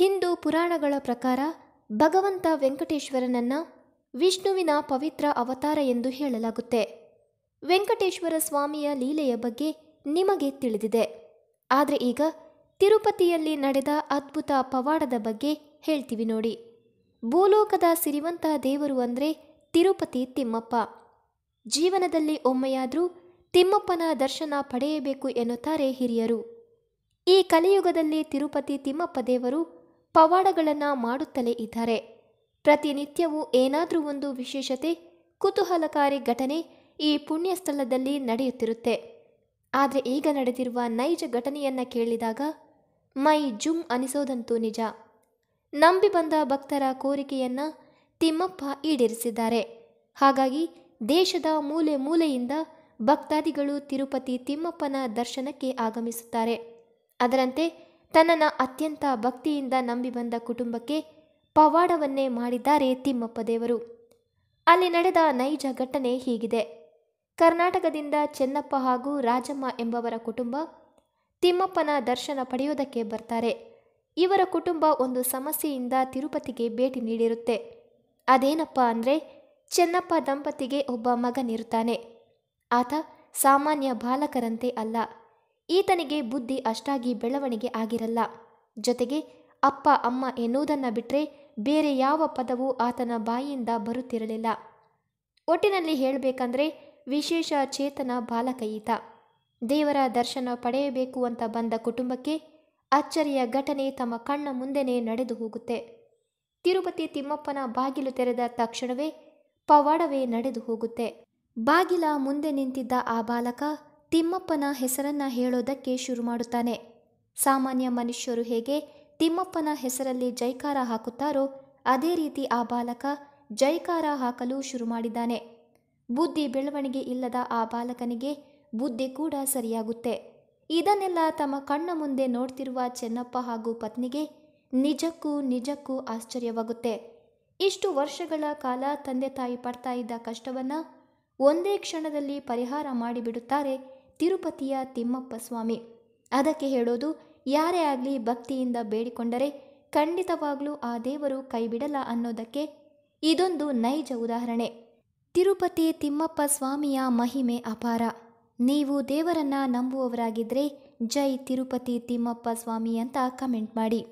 ಹಿಂದೂ ಪುರಾಣಗಳ ಪ್ರಕಾರ ಭಗವಂತ ವೆಂಕಟೇಶ್ವರನನ್ನ ವಿಷ್ಣುವಿನ ಪವಿತ್ರ ಅವತಾರ ಎಂದು ಹೇಳಲಾಗುತ್ತೆ ವೆಂಕಟೇಶ್ವರ ಸ್ವಾಮಿಯ ಲೀಲೆಯ ಬಗ್ಗೆ ನಿಮಗೆ ತಿಳಿದಿದೆ ಆದರೆ ಈಗ ತಿರುಪತಿಯಲ್ಲಿ ನಡೆದ ಅದ್ಭುತ ಪವಾಡದ ಬಗ್ಗೆ ಹೇಳ್ತೀವಿ ನೋಡಿ ಭೂಲೋಕದ ಸಿರಿವಂತ ದೇವರು ಅಂದರೆ ತಿರುಪತಿ ತಿಮ್ಮಪ್ಪ ಜೀವನದಲ್ಲಿ ಒಮ್ಮೆಯಾದರೂ ತಿಮ್ಮಪ್ಪನ ದರ್ಶನ ಪಡೆಯಬೇಕು ಎನ್ನುತ್ತಾರೆ ಹಿರಿಯರು ಈ ಕಲಿಯುಗದಲ್ಲಿ ತಿರುಪತಿ ತಿಮ್ಮಪ್ಪ ದೇವರು ಪವಾಡಗಳನ್ನು ಮಾಡುತ್ತಲೇ ಇದ್ದಾರೆ ಪ್ರತಿನಿತ್ಯವೂ ಏನಾದರೂ ಒಂದು ವಿಶೇಷತೆ ಕುತೂಹಲಕಾರಿ ಘಟನೆ ಈ ಪುಣ್ಯ ನಡೆಯುತ್ತಿರುತ್ತೆ ಆದರೆ ಈಗ ನಡೆದಿರುವ ನೈಜ ಘಟನೆಯನ್ನು ಕೇಳಿದಾಗ ಮೈ ಜುಮ್ ಅನಿಸೋದಂತೂ ನಿಜ ನಂಬಿ ಬಂದ ಭಕ್ತರ ಕೋರಿಕೆಯನ್ನು ತಿಮ್ಮಪ್ಪ ಈಡೇರಿಸಿದ್ದಾರೆ ಹಾಗಾಗಿ ದೇಶದ ಮೂಲೆ ಮೂಲೆಯಿಂದ ಭಕ್ತಾದಿಗಳು ತಿರುಪತಿ ತಿಮ್ಮಪ್ಪನ ದರ್ಶನಕ್ಕೆ ಆಗಮಿಸುತ್ತಾರೆ ಅದರಂತೆ ತನ್ನನ್ನು ಅತ್ಯಂತ ಭಕ್ತಿಯಿಂದ ನಂಬಿ ಬಂದ ಕುಟುಂಬಕ್ಕೆ ಪವಾಡವನ್ನೇ ಮಾಡಿದ್ದಾರೆ ತಿಮ್ಮಪ್ಪ ದೇವರು ಅಲ್ಲಿ ನಡೆದ ನೈಜ ಘಟನೆ ಹೀಗಿದೆ ಕರ್ನಾಟಕದಿಂದ ಚೆನ್ನಪ್ಪ ಹಾಗೂ ರಾಜಮ್ಮ ಎಂಬವರ ಕುಟುಂಬ ತಿಮ್ಮಪ್ಪನ ದರ್ಶನ ಪಡೆಯೋದಕ್ಕೆ ಬರ್ತಾರೆ ಇವರ ಕುಟುಂಬ ಒಂದು ಸಮಸ್ಯೆಯಿಂದ ತಿರುಪತಿಗೆ ಭೇಟಿ ನೀಡಿರುತ್ತೆ ಅದೇನಪ್ಪ ಅಂದರೆ ಚೆನ್ನಪ್ಪ ದಂಪತಿಗೆ ಒಬ್ಬ ಮಗನಿರುತ್ತಾನೆ ಆತ ಸಾಮಾನ್ಯ ಬಾಲಕರಂತೆ ಅಲ್ಲ ಈತನಿಗೆ ಬುದ್ಧಿ ಅಷ್ಟಾಗಿ ಬೆಳವಣಿಗೆ ಆಗಿರಲ್ಲ ಜೊತೆಗೆ ಅಪ್ಪ ಅಮ್ಮ ಎನ್ನುವುದನ್ನು ಬಿಟ್ಟರೆ ಬೇರೆ ಯಾವ ಪದವೂ ಆತನ ಬಾಯಿಯಿಂದ ಬರುತ್ತಿರಲಿಲ್ಲ ಒಟ್ಟಿನಲ್ಲಿ ಹೇಳಬೇಕಂದ್ರೆ ವಿಶೇಷ ಚೇತನ ಬಾಲಕ ಈತ ದೇವರ ದರ್ಶನ ಪಡೆಯಬೇಕು ಅಂತ ಬಂದ ಕುಟುಂಬಕ್ಕೆ ಅಚ್ಚರಿಯ ಘಟನೆ ತಮ್ಮ ಕಣ್ಣ ಮುಂದೆನೇ ನಡೆದು ಹೋಗುತ್ತೆ ತಿರುಪತಿ ತಿಮ್ಮಪ್ಪನ ಬಾಗಿಲು ತೆರೆದ ತಕ್ಷಣವೇ ಪವಾಡವೇ ನಡೆದು ಹೋಗುತ್ತೆ ಬಾಗಿಲ ಮುಂದೆ ನಿಂತಿದ್ದ ಆ ಬಾಲಕ ತಿಮ್ಮಪ್ಪನ ಹೆಸರನ್ನ ಹೇಳೋದಕ್ಕೆ ಶುರು ಮಾಡುತ್ತಾನೆ ಸಾಮಾನ್ಯ ಮನುಷ್ಯರು ಹೇಗೆ ತಿಮ್ಮಪ್ಪನ ಹೆಸರಲ್ಲಿ ಜೈಕಾರ ಹಾಕುತ್ತಾರೋ ಅದೇ ರೀತಿ ಆ ಬಾಲಕ ಜೈಕಾರ ಹಾಕಲು ಶುರು ಮಾಡಿದ್ದಾನೆ ಬುದ್ಧಿ ಬೆಳವಣಿಗೆ ಇಲ್ಲದ ಆ ಬಾಲಕನಿಗೆ ಬುದ್ಧಿ ಕೂಡ ಸರಿಯಾಗುತ್ತೆ ಇದನ್ನೆಲ್ಲ ತಮ್ಮ ಕಣ್ಣ ಮುಂದೆ ನೋಡ್ತಿರುವ ಚೆನ್ನಪ್ಪ ಹಾಗೂ ಪತ್ನಿಗೆ ನಿಜಕ್ಕೂ ನಿಜಕ್ಕೂ ಆಶ್ಚರ್ಯವಾಗುತ್ತೆ ಇಷ್ಟು ವರ್ಷಗಳ ಕಾಲ ತಂದೆ ತಾಯಿ ಪಡ್ತಾ ಇದ್ದ ಕಷ್ಟವನ್ನು ಒಂದೇ ಕ್ಷಣದಲ್ಲಿ ಪರಿಹಾರ ಮಾಡಿಬಿಡುತ್ತಾರೆ ತಿರುಪತಿಯ ತಿಮ್ಮಪ್ಪ ಸ್ವಾಮಿ ಅದಕ್ಕೆ ಹೇಳೋದು ಯಾರೇ ಆಗಲಿ ಭಕ್ತಿಯಿಂದ ಬೇಡಿಕೊಂಡರೆ ಖಂಡಿತವಾಗ್ಲೂ ಆ ದೇವರು ಕೈಬಿಡಲ್ಲ ಅನ್ನೋದಕ್ಕೆ ಇದೊಂದು ನೈಜ ಉದಾಹರಣೆ ತಿರುಪತಿ ತಿಮ್ಮಪ್ಪ ಸ್ವಾಮಿಯ ಮಹಿಮೆ ಅಪಾರ ನೀವು ದೇವರನ್ನ ನಂಬುವವರಾಗಿದ್ದರೆ ಜೈ ತಿರುಪತಿ ತಿಮ್ಮಪ್ಪ ಸ್ವಾಮಿ ಅಂತ ಕಮೆಂಟ್ ಮಾಡಿ